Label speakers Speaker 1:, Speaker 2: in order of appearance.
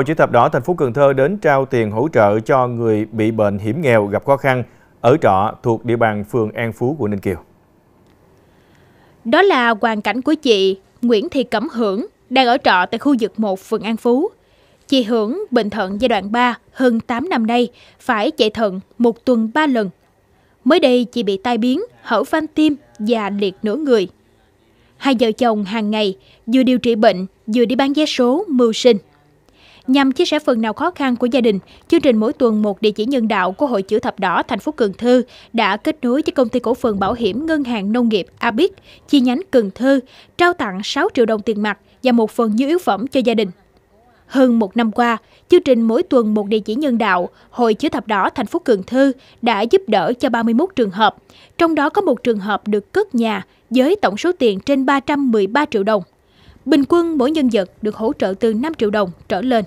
Speaker 1: Hội chữ thập đỏ thành phố Cần Thơ đến trao tiền hỗ trợ cho người bị bệnh hiểm nghèo gặp khó khăn ở trọ thuộc địa bàn phường An Phú của Ninh Kiều.
Speaker 2: Đó là hoàn cảnh của chị Nguyễn Thị Cẩm Hưởng đang ở trọ tại khu vực 1 phường An Phú. Chị Hưởng bệnh thận giai đoạn 3 hơn 8 năm nay, phải chạy thận một tuần 3 lần. Mới đây chị bị tai biến, hở van tim và liệt nửa người. Hai vợ chồng hàng ngày vừa điều trị bệnh vừa đi bán vé số mưu sinh. Nhằm chia sẻ phần nào khó khăn của gia đình, chương trình mỗi tuần một địa chỉ nhân đạo của Hội Chữ Thập Đỏ thành phố Cần Thơ đã kết nối với công ty cổ phần bảo hiểm Ngân hàng Nông nghiệp Abic chi nhánh Cần Thơ, trao tặng 6 triệu đồng tiền mặt và một phần nhu yếu phẩm cho gia đình. Hơn một năm qua, chương trình mỗi tuần một địa chỉ nhân đạo, Hội Chữ Thập Đỏ thành phố Cần Thơ đã giúp đỡ cho 31 trường hợp, trong đó có một trường hợp được cất nhà với tổng số tiền trên 313 triệu đồng. Bình quân mỗi nhân vật được hỗ trợ từ 5 triệu đồng trở lên.